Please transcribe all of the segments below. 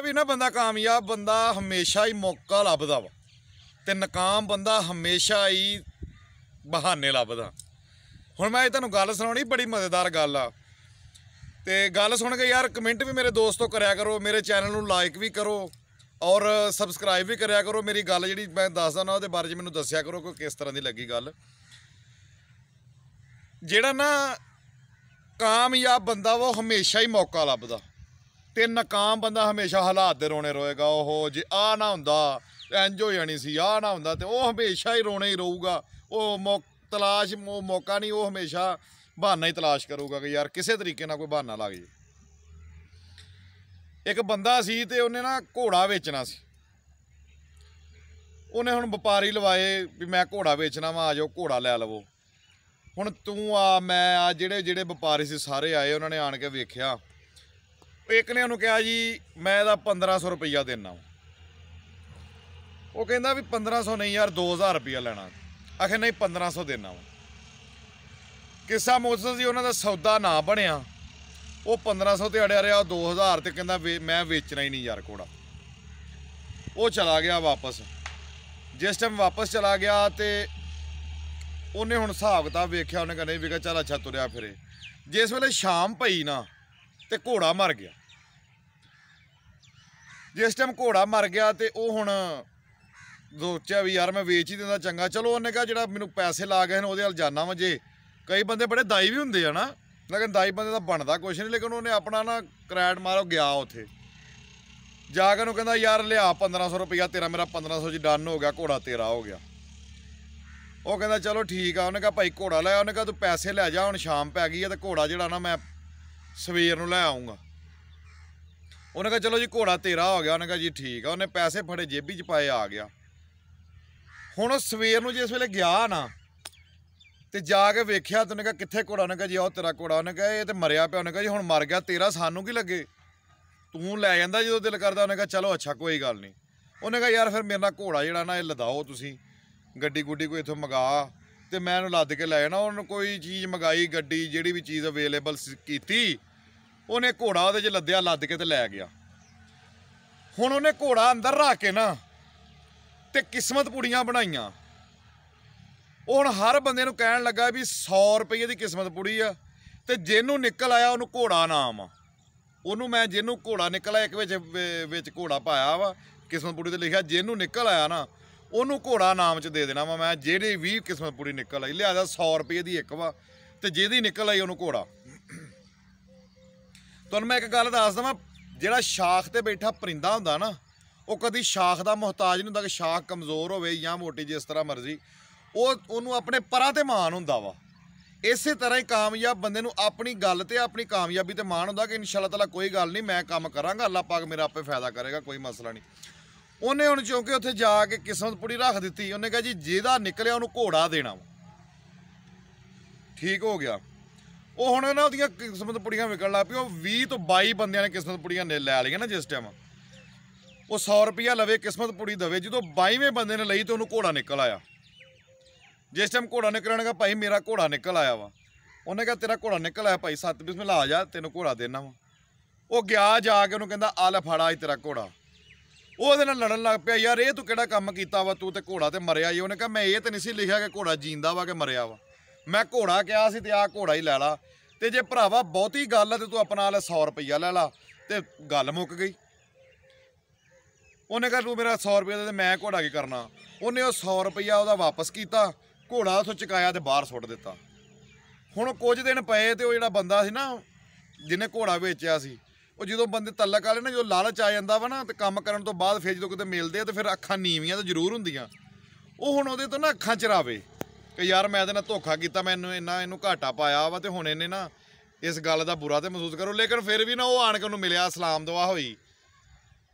ਇਹ ਵੀ ਨਾ ਬੰਦਾ ਕਾਮਯਾਬ ਬੰਦਾ ਹਮੇਸ਼ਾ ਹੀ ਮੌਕਾ ਲੱਭਦਾ ਵਾ ਤੇ ਨਕਾਮ ਬੰਦਾ ਹਮੇਸ਼ਾ ਹੀ ਬਹਾਨੇ ਲੱਭਦਾ ਹੁਣ ਮੈਂ ਇਹ ਤੁਹਾਨੂੰ ਗੱਲ ਸੁਣਾਉਣੀ ਬੜੀ ਮਜ਼ੇਦਾਰ ਗੱਲ ਆ ਤੇ ਗੱਲ ਸੁਣ ਕੇ ਯਾਰ ਕਮੈਂਟ ਵੀ ਮੇਰੇ ਦੋਸਤੋ ਕਰਿਆ ਕਰੋ ਮੇਰੇ ਚੈਨਲ ਨੂੰ ਲਾਈਕ ਵੀ ਕਰੋ ਔਰ ਸਬਸਕ੍ਰਾਈਬ ਵੀ ਕਰਿਆ ਕਰੋ ਮੇਰੀ ਗੱਲ ਜਿਹੜੀ ਮੈਂ ਦੱਸਦਾ ਨਾ ਉਹਦੇ ਬਾਰੇ ਚ ਮੈਨੂੰ ਦੱਸਿਆ ਕਰੋ ਕਿ ਕਿਸ ਤਰ੍ਹਾਂ ਦੀ ਲੱਗੀ ਗੱਲ ਜਿਹੜਾ ਨਾ ਕਾਮਯਾਬ ਬੰਦਾ ਉਹ ਹਮੇਸ਼ਾ ਹੀ ਮੌਕਾ ਲੱਭਦਾ ਤੇ ਨਕਾਮ ਬੰਦਾ ਹਮੇਸ਼ਾ ਹਾਲਾਤ ਦੇ ਰੋਣੇ ਰੋਏਗਾ ਉਹ ਜੇ ਆ ਨਾ ਹੁੰਦਾ ਐਂਜੋ ਜਾਣੀ ਸੀ ਆ ਨਾ ਹੁੰਦਾ ਤੇ ਉਹ ਹਮੇਸ਼ਾ ਹੀ ਰੋਣੇ ਹੀ ਰਹੂਗਾ ਉਹ ਤਲਾਸ਼ ਮੌਕਾ ਨਹੀਂ ਉਹ ਹਮੇਸ਼ਾ ਬਹਾਨਾ ਹੀ ਤਲਾਸ਼ ਕਰੂਗਾ ਕਿ ਯਾਰ ਕਿਸੇ ਤਰੀਕੇ ਨਾਲ ਕੋਈ ਬਹਾਨਾ ਲੱਗ ਜੇ ਇੱਕ ਬੰਦਾ ਸੀ ਤੇ ਉਹਨੇ ਨਾ ਘੋੜਾ ਵੇਚਣਾ ਸੀ ਉਹਨੇ ਹੁਣ ਵਪਾਰੀ ਲਵਾਏ ਵੀ ਮੈਂ ਘੋੜਾ ਵੇਚਣਾ ਵਾ ਆ ਜਾਓ ਘੋੜਾ ਲੈ ਲਵੋ ਹੁਣ ਤੂੰ ਆ ਮੈਂ ਆ ਜਿਹੜੇ ਜਿਹੜੇ ਵਪਾਰੀ ਸੀ ਸਾਰੇ ਆਏ ਉਹਨਾਂ ਨੇ ਆਣ ਕੇ ਵੇਖਿਆ ਇੱਕ ਨੇ ਉਹਨੂੰ ਕਿਹਾ ਜੀ ਮੈਂ ਇਹਦਾ 1500 ਰੁਪਈਆ ਦੇਣਾ ਉਹ ਕਹਿੰਦਾ ਵੀ 1500 ਨਹੀਂ ਯਾਰ 2000 ਰੁਪਈਆ ਲੈਣਾ ਆਖੇ ਨਹੀਂ 1500 ਦੇਣਾ ਕਿਸਾ ਮੋਸਸ ਜੀ ਉਹਨਾਂ ਦਾ ਸੌਦਾ ਨਾ ਬਣਿਆ ਉਹ 1500 ਤੇ ਅੜਿਆ ਰਿਹਾ 2000 ਤੇ ਕਹਿੰਦਾ ਮੈਂ ਵੇਚਣਾ ਹੀ ਨਹੀਂ ਯਾਰ ਕੋੜਾ ਉਹ ਚਲਾ ਗਿਆ ਵਾਪਸ ਜਿਸ ਟਾਈਮ ਵਾਪਸ ਚਲਾ ਗਿਆ ਤੇ ਉਹਨੇ ਹੁਣ ਹਿਸਾਬ ਤਾਂ ਵੇਖਿਆ ਉਹਨੇ ਕਹਿੰਦਾ ਵੀ ਚੱਲ ਅੱਛਾ ਤੁਰਿਆ ਫਿਰੇ ਜਿਸ ਵੇਲੇ ਸ਼ਾਮ ਪਈ ਨਾ ਤੇ ਘੋੜਾ ਮਰ ਗਿਆ ਜਿਸ ਟਾਈਮ ਘੋੜਾ ਮਰ ਗਿਆ ਤੇ ਉਹ ਹੁਣ ਸੋਚਿਆ ਵੀ ਯਾਰ ਮੈਂ ਵੇਚ ਹੀ ਦਿੰਦਾ ਚੰਗਾ ਚਲੋ ਉਹਨੇ ਕਹਾ ਜਿਹੜਾ ਮੈਨੂੰ ਪੈਸੇ ਲਾ ਗਏ ਨੇ ਉਹਦੇ ਨਾਲ ਜਾਣਾ ਵਾ ਜੇ ਕਈ ਬੰਦੇ ਬੜੇ ਦਾਈ ਵੀ ਹੁੰਦੇ ਆ ਨਾ ਲੇਕਿਨ ਦਾਈ ਬੰਦੇ ਦਾ ਬਣਦਾ ਕੁਛ ਨਹੀਂ ਲੇਕਿਨ ਉਹਨੇ ਆਪਣਾ ਨਾ ਕ੍ਰੈਡ ਮਾਰੋ ਗਿਆ ਉਥੇ ਜਾ ਕੇ ਉਹ ਕਹਿੰਦਾ ਯਾਰ ਲਿਆ 1500 ਰੁਪਇਆ ਤੇਰਾ ਮੇਰਾ 1500 ਜੀ ਡਨ ਹੋ ਗਿਆ ਘੋੜਾ ਤੇਰਾ ਹੋ ਗਿਆ ਉਹ ਕਹਿੰਦਾ ਚਲੋ ਠੀਕ ਆ ਉਹਨੇ ਕਹਾ ਭਾਈ ਘੋੜਾ ਲੈ ਉਹਨੇ ਕਹਾ ਤੂੰ ਪੈਸੇ ਲੈ ਜਾ ਹੁਣ ਸ਼ਾਮ ਪੈ ਗਈ ਆ ਤੇ ਘੋੜਾ ਜਿਹੜਾ ਨਾ ਮੈਂ ਸਵੇਰ ਨੂੰ ਲੈ ਆਉਂਗਾ ਉਹਨੇ ਕਿਹਾ ਚਲੋ ਜੀ ਘੋੜਾ ਤੇਰਾ ਹੋ ਗਿਆ ਉਹਨੇ ਕਿਹਾ ਜੀ ਠੀਕ ਆ ਉਹਨੇ ਪੈਸੇ ਫੜੇ ਜੇਬੀ 'ਚ ਪਾਏ ਆ ਗਿਆ ਹੁਣ ਸਵੇਰ ਨੂੰ ਜਿਸ ਵੇਲੇ ਗਿਆ ਨਾ ਤੇ ਜਾ ਕੇ ਵੇਖਿਆ ਤੇ ਉਹਨੇ ਕਿਹਾ ਕਿੱਥੇ ਘੋੜਾ ਉਹਨੇ ਕਿਹਾ ਜੀ ਉਹ ਤੇਰਾ ਘੋੜਾ ਉਹਨੇ ਕਿਹਾ ਇਹ ਤੇ ਮਰਿਆ ਪਿਆ ਉਹਨੇ ਕਿਹਾ ਜੀ ਹੁਣ ਮਰ ਗਿਆ ਤੇਰਾ ਸਾਨੂੰ ਕੀ ਲੱਗੇ ਤੂੰ ਲੈ ਜਾਂਦਾ ਜਦੋਂ ਦਿਲ ਕਰਦਾ ਉਹਨੇ ਕਿਹਾ ਚਲੋ ਅੱਛਾ ਕੋਈ ਗੱਲ ਨਹੀਂ ਉਹਨੇ ਕਿਹਾ ਯਾਰ ਫਿਰ ਮੇਰਾ ਘੋੜਾ ਜਿਹੜਾ ਨਾ ਇਹ ਲਦਾਓ ਤੁਸੀਂ ਗੱਡੀ ਗੁੱਡੀ ਕੋਈ ਇਥੋਂ ਮਗਾ ਤੇ ਮੈਂ ਇਹਨੂੰ ਲੱਦ ਕੇ ਲੈ ਜਾਣਾ ਉਹਨੂੰ ਕੋਈ ਚੀਜ਼ ਮਗਾਈ ਗੱਡੀ ਜਿਹੜੀ ਵੀ ਚੀਜ਼ ਅਵੇਲੇਬਲ ਕੀਤੀ ਉਹਨੇ ਘੋੜਾ ਉਹਦੇ 'ਚ ਲੱਦਿਆ ਲੱਦ ਕੇ ਤੇ ਲੈ ਗਿਆ ਹੁਣ ਉਹਨੇ ਘੋੜਾ ਅੰਦਰ ਰੱਖ ਕੇ ਨਾ ਤੇ ਕਿਸਮਤ ਪੂੜੀਆਂ ਬਣਾਈਆਂ ਉਹ ਹੁਣ ਹਰ ਬੰਦੇ ਨੂੰ ਕਹਿਣ ਲੱਗਾ ਵੀ 100 ਰੁਪਏ ਦੀ ਕਿਸਮਤ ਪੂੜੀ ਆ ਤੇ ਜਿਹਨੂੰ ਨਿਕਲ ਆਇਆ ਉਹਨੂੰ ਘੋੜਾ ਨਾਮ ਆ ਉਹਨੂੰ ਮੈਂ ਜਿਹਨੂੰ ਘੋੜਾ ਨਿਕਲ ਆਇਆ ਇੱਕ ਵਿੱਚ ਵਿੱਚ ਘੋੜਾ ਪਾਇਆ ਵਾ ਕਿਸਮਤ ਪੂੜੀ ਤੇ ਲਿਖਿਆ ਜਿਹਨੂੰ ਨਿਕਲ ਆਇਆ ਨਾ ਉਹਨੂੰ ਘੋੜਾ ਨਾਮ ਚ ਦੇ ਦੇਣਾ ਵਾ ਮੈਂ ਜਿਹੜੀ ਵੀ ਕਿਸਮਤ ਪੁੜੀ ਨਿਕਲ ਆਈ ਲਿਆਦਾ 100 ਰੁਪਏ ਦੀ ਇੱਕ ਵਾ ਤੇ ਜਿਹਦੀ ਨਿਕਲ ਆਈ ਉਹਨੂੰ ਘੋੜਾ ਤੁਹਾਨੂੰ ਮੈਂ ਇੱਕ ਗੱਲ ਦੱਸ ਦਵਾਂ ਜਿਹੜਾ ਸ਼ਾਖ ਤੇ ਬੈਠਾ ਪਰਿੰਦਾ ਹੁੰਦਾ ਨਾ ਉਹ ਕਦੀ ਸ਼ਾਖ ਦਾ ਮੁਹਤਾਜ ਨਹੀਂ ਹੁੰਦਾ ਕਿ ਸ਼ਾਖ ਕਮਜ਼ੋਰ ਹੋਵੇ ਜਾਂ ਮੋਟੀ ਜਿਸ ਤਰ੍ਹਾਂ ਮਰਜ਼ੀ ਉਹ ਉਹਨੂੰ ਆਪਣੇ ਪਰਾਂ ਤੇ ਮਾਣ ਹੁੰਦਾ ਵਾ ਇਸੇ ਤਰ੍ਹਾਂ ਹੀ ਕਾਮਯਾਬ ਬੰਦੇ ਨੂੰ ਆਪਣੀ ਗੱਲ ਤੇ ਆਪਣੀ ਕਾਮਯਾਬੀ ਤੇ ਮਾਣ ਹੁੰਦਾ ਕਿ ਇਨਸ਼ਾਅੱਲਾ ਤਾਲਾ ਕੋਈ ਗੱਲ ਨਹੀਂ ਮੈਂ ਕੰਮ ਕਰਾਂਗਾ ਅੱਲਾਹ ਪਾਕ ਮੇਰਾ ਆਪੇ ਫਾਇਦਾ ਕਰੇਗਾ ਕੋਈ ਮਸਲਾ ਨਹੀਂ ਉਹਨੇ ਹੁਣ ਚੌਂਕੇ ਉੱਥੇ ਜਾ ਕੇ ਕਿਸਮਤ ਪੂਰੀ ਰੱਖ ਦਿੱਤੀ ਉਹਨੇ ਕਿਹਾ ਜੀ ਜਿਹਦਾ ਨਿਕਲਿਆ ਉਹਨੂੰ ਘੋੜਾ ਦੇਣਾ ਠੀਕ ਹੋ ਗਿਆ ਉਹ ਹੁਣ ਨਾ ਉਹਦੀਆਂ ਕਿਸਮਤ ਪੁੜੀਆਂ ਵਿਕਣ ਲੱਗ ਪਈਆਂ ਉਹ 20 ਤੋਂ 22 ਬੰਦਿਆਂ ਨੇ ਕਿਸਮਤ ਪੁੜੀਆਂ ਨੇ ਲੈ ਲਈਆਂ ਨਾ ਜਿਸ ਟਾਈਮ ਉਹ 100 ਰੁਪਿਆ ਲਵੇ ਕਿਸਮਤ ਪੁੜੀ ਦਵੇ ਜਦੋਂ 22ਵੇਂ ਬੰਦੇ ਨੇ ਲਈ ਤੇ ਉਹਨੂੰ ਘੋੜਾ ਨਿਕਲ ਆਇਆ ਜਿਸ ਟਾਈਮ ਘੋੜਾ ਨਿਕਲਣਗਾ ਭਾਈ ਮੇਰਾ ਘੋੜਾ ਨਿਕਲ ਆਇਆ ਵਾ ਉਹਨੇ ਕਿਹਾ ਤੇਰਾ ਘੋੜਾ ਨਿਕਲ ਆਇਆ ਭਾਈ ਸੱਤ ਬਿਸਮਿਲ੍ਲਾ ਆ ਜਾ ਤੈਨੂੰ ਘੋੜਾ ਦੇਣਾ ਵਾ ਉਹ ਗਿਆ ਜਾ ਕੇ ਉਹਨੂੰ ਕਹਿੰਦਾ ਆ ਲੈ ਫੜਾ ਤੇਰਾ ਘੋੜਾ ਉਹਦੇ ਨਾਲ ਲੜਨ ਲੱਗ ਪਿਆ ਯਾਰ ਇਹ ਤੂੰ ਕਿਹੜਾ ਕੰਮ ਕੀਤਾ ਵਾ ਤੂੰ ਤੇ ਘੋੜਾ ਤੇ ਮਰਿਆ ਹੀ ਉਹਨੇ ਕਿਹਾ ਮੈਂ ਇਹ ਤੇ ਨਹੀਂ ਸੀ ਲਿਖਿਆ ਕਿ ਘੋੜਾ ਜੀਂਦਾ ਵਾ ਕਿ ਮਰਿਆ ਵਾ ਮੈਂ ਘੋੜਾ ਕਿਹਾ ਸੀ ਤੇ ਆ ਘੋੜਾ ਹੀ ਲੈ ਲਾ ਤੇ ਜੇ ਭਰਾਵਾ ਬਹੁਤੀ ਗੱਲ ਤੇ ਤੂੰ ਆਪਣਾ ਲੈ 100 ਰੁਪਈਆ ਲੈ ਲਾ ਤੇ ਗੱਲ ਮੁੱਕ ਗਈ ਉਹਨੇ ਕਿਹਾ ਤੂੰ ਮੇਰਾ 100 ਰੁਪਈਆ ਦੇ ਤੇ ਮੈਂ ਘੋੜਾ ਕੀ ਕਰਨਾ ਉਹਨੇ ਉਹ 100 ਰੁਪਈਆ ਉਹਦਾ ਵਾਪਸ ਕੀਤਾ ਘੋੜਾ ਉਸ ਚਕਾਇਆ ਤੇ ਬਾਹਰ ਸੁੱਟ ਦਿੱਤਾ ਹੁਣ ਕੁਝ ਦਿਨ ਪਏ ਤੇ ਉਹ ਜਿਹੜਾ ਬੰਦਾ ਸੀ ਨਾ ਜਿਹਨੇ ਘੋੜਾ ਵੇਚਿਆ ਸੀ ਉਹ ਜਦੋਂ ਬੰਦੇ ਤਲਕ ਆਲੇ ਨਾ ਜੋ ਲਾਲਚ ਆ ਜਾਂਦਾ ਵਾ ਨਾ ਤੇ ਕੰਮ ਕਰਨ ਤੋਂ ਬਾਅਦ ਫੇਰ ਜਦੋਂ ਕਿਤੇ ਮਿਲਦੇ ਆ ਤੇ ਫਿਰ ਅੱਖਾਂ ਨੀਵੀਆਂ ਤਾਂ ਜ਼ਰੂਰ ਹੁੰਦੀਆਂ ਉਹ ਹੁਣ ਉਹਦੇ ਤੋਂ ਨਾ ਅੱਖਾਂ ਚਰਾਵੇ ਕਿ ਯਾਰ ਮੈਂ ਇਹਦੇ ਨਾਲ ਧੋਖਾ ਕੀਤਾ ਮੈਨੂੰ ਇੰਨਾ ਇਹਨੂੰ ਘਾਟਾ ਪਾਇਆ ਵਾ ਤੇ ਹੁਣ ਇਹਨੇ ਨਾ ਇਸ ਗੱਲ ਦਾ ਬੁਰਾ ਤੇ ਮਹਿਸੂਸ ਕਰੋ ਲੇਕਿਨ ਫਿਰ ਵੀ ਨਾ ਉਹ ਆਣ ਕੇ ਉਹਨੂੰ ਮਿਲਿਆ ਸਲਾਮ ਦੁਆ ਹੋਈ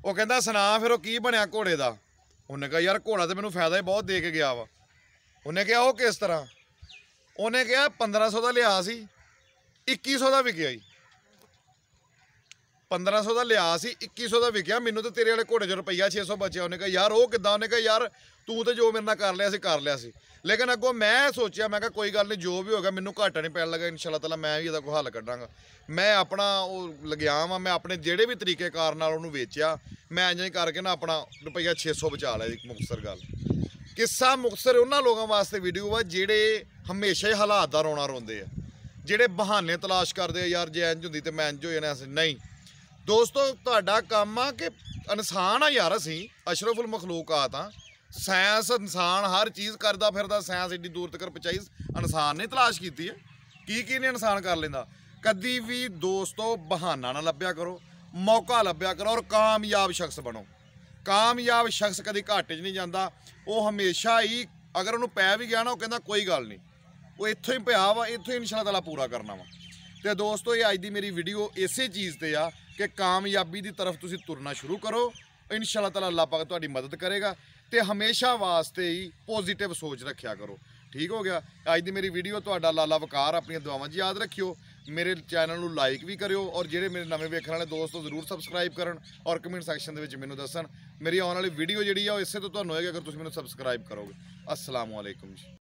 ਉਹ ਕਹਿੰਦਾ ਸੁਣਾ ਫਿਰ ਉਹ ਕੀ ਬਣਿਆ ਘੋੜੇ ਦਾ ਉਹਨੇ ਕਿਹਾ ਯਾਰ ਘੋੜਾ ਤੇ ਮੈਨੂੰ ਫਾਇਦਾ ਹੀ ਬਹੁਤ ਦੇ ਕੇ ਗਿਆ ਵਾ ਉਹਨੇ ਕਿਹਾ ਉਹ ਕਿਸ ਤਰ੍ਹਾਂ ਉਹਨੇ ਕਿਹਾ 1500 ਦਾ ਲਿਆ ਸੀ 2100 ਦਾ ਵਿਕਿਆ ਜੀ 1500 ਦਾ ਲਿਆ ਸੀ 2100 ਦਾ ਵਿਕਿਆ ਮੈਨੂੰ ਤਾਂ ਤੇਰੇ ਵਾਲੇ ਘੋੜੇ 'ਚ ਰੁਪਈਆ 600 ਬਚਿਆ ਉਹਨੇ ਕਿਹਾ ਯਾਰ ਉਹ ਕਿੱਦਾਂ ਉਹਨੇ ਕਿਹਾ ਯਾਰ ਤੂੰ ਤੇ ਜੋ ਮੇਰੇ ਨਾਲ ਕਰ ਲਿਆ ਸੀ ਕਰ ਲਿਆ ਸੀ ਲੇਕਿਨ ਅੱਗੋਂ ਮੈਂ ਸੋਚਿਆ ਮੈਂ ਕਿਹਾ ਕੋਈ ਗੱਲ ਨਹੀਂ ਜੋ ਵੀ ਹੋਗਾ ਮੈਨੂੰ ਘਾਟਾ ਨਹੀਂ ਪੈਣ ਲੱਗਾ ਇਨਸ਼ਾ ਤਾਲਾ ਮੈਂ ਵੀ ਇਹਦਾ ਕੋਈ ਹੱਲ ਕੱਢਾਂਗਾ ਮੈਂ ਆਪਣਾ ਉਹ ਲਗਿਆ ਵਾਂ ਮੈਂ ਆਪਣੇ ਜਿਹੜੇ ਵੀ ਕਾਰ ਨਾਲ ਉਹਨੂੰ ਵੇਚਿਆ ਮੈਂ ਇੰਜ ਕਰਕੇ ਨਾ ਆਪਣਾ ਰੁਪਈਆ 600 ਬਚਾ ਲਿਆ ਇੱਕ ਮੁਕਸਰ ਗੱਲ ਕਿੱਸਾ ਮੁਕਸਰ ਉਹਨਾਂ ਲੋਕਾਂ ਵਾਸਤੇ ਵੀਡੀਓ ਆ ਜਿਹੜੇ ਹਮੇਸ਼ਾ ਹੀ ਹਾਲਾਤ ਦਾ ਰੋਣਾ ਰੋਂਦੇ ਆ ਜਿਹੜੇ ਬਹਾਨੇ ਤਲਾਸ਼ ਕਰਦੇ ਆ ਯਾਰ ਜੇ ਇੰਜ ਹੁੰਦੀ ਤੇ ਮੈਂ ਇੰਜ ਹੋ ਜਾਣਾ ਨਹੀਂ ਦੋਸਤੋ ਤੁਹਾਡਾ ਕੰਮ ਆ ਕਿ ਇਨਸਾਨ ਆ ਯਾਰ ਅਸੀਂ ਅਸ਼ਰਫੁਲ ਮਖਲੂਕਾਤ ਆ ਸਾਇੰਸ ਇਨਸਾਨ ਹਰ ਚੀਜ਼ ਕਰਦਾ ਫਿਰਦਾ ਸਾਇੰਸ ਏਡੀ ਦੂਰ ਤੱਕ ਪਹੁੰਚਾਈ ਇਨਸਾਨ ਨੇ ਤਲਾਸ਼ ਕੀਤੀ ਹੈ ਕੀ ਕੀ ਨੇ ਇਨਸਾਨ ਕਰ ਲੈਂਦਾ ਕਦੀ ਵੀ ਦੋਸਤੋ ਬਹਾਨਾ ਨਾ ਲੱਭਿਆ ਕਰੋ ਮੌਕਾ ਲੱਭਿਆ ਕਰੋ ਔਰ ਕਾਮਯਾਬ ਸ਼ਖਸ ਬਣੋ ਕਾਮਯਾਬ ਸ਼ਖਸ ਕਦੀ ਘਾਟੇ 'ਚ ਨਹੀਂ ਜਾਂਦਾ ਉਹ ਹਮੇਸ਼ਾ ਹੀ ਅਗਰ ਉਹਨੂੰ ਪੈ ਵੀ ਗਿਆ ਨਾ ਉਹ ਕਹਿੰਦਾ ਕੋਈ ਗੱਲ ਨਹੀਂ ਉਹ ਇੱਥੋਂ ਹੀ ਪਿਆ ਵਾ ਇੱਥੋਂ ਹੀ ਇਨਸ਼ਾ ਅੱਲਾਹ ਪੂਰਾ ਕਰਨਾ ਵਾ ਤੇ ਦੋਸਤੋ ਇਹ ਅੱਜ ਦੀ ਮੇਰੀ ਵੀਡੀਓ ਇਸੇ ਚੀਜ਼ ਤੇ ਆ ਕਿ ਕਾਮਯਾਬੀ ਦੀ ਤਰਫ ਤੁਸੀਂ ਤੁਰਨਾ ਸ਼ੁਰੂ ਕਰੋ ਅੱਲਾਹ ਤਾਲਾ ਅੱਲਾਹ ਪਾਕ ਤੁਹਾਡੀ ਮਦਦ ਕਰੇਗਾ ਤੇ ਹਮੇਸ਼ਾ ਵਾਸਤੇ ਹੀ ਪੋਜ਼ਿਟਿਵ ਸੋਚ ਰੱਖਿਆ ਕਰੋ ਠੀਕ ਹੋ ਗਿਆ ਅੱਜ ਦੀ ਮੇਰੀ ਵੀਡੀਓ ਤੁਹਾਡਾ ਲਾਲਾ ਵਕਾਰ ਆਪਣੀਆਂ ਦੁਆਵਾਂ 'ਚ ਯਾਦ ਰੱਖਿਓ ਮੇਰੇ ਚੈਨਲ ਨੂੰ ਲਾਈਕ ਵੀ ਕਰਿਓ ਔਰ ਜਿਹੜੇ ਮੇਰੇ ਨਵੇਂ ਵੇਖਣ ਵਾਲੇ ਦੋਸਤੋ ਜ਼ਰੂਰ ਸਬਸਕ੍ਰਾਈਬ ਕਰਨ ਔਰ ਕਮੈਂਟ ਸੈਕਸ਼ਨ ਦੇ ਵਿੱਚ ਮੈਨੂੰ ਦੱਸਣ ਮੇਰੀ ਆਉਣ ਵਾਲੀ ਵੀਡੀਓ ਜਿਹੜੀ ਆ ਉਹ ਇਸੇ ਤੋਂ ਤੁਹਾਨੂੰ ਹੋਏਗਾ ਅਗਰ ਤੁਸੀਂ ਮੈਨੂੰ ਸਬਸਕ੍ਰਾਈਬ ਕਰੋਗੇ ਅਸਲਾਮੁਅਲੈਕਮ ਜੀ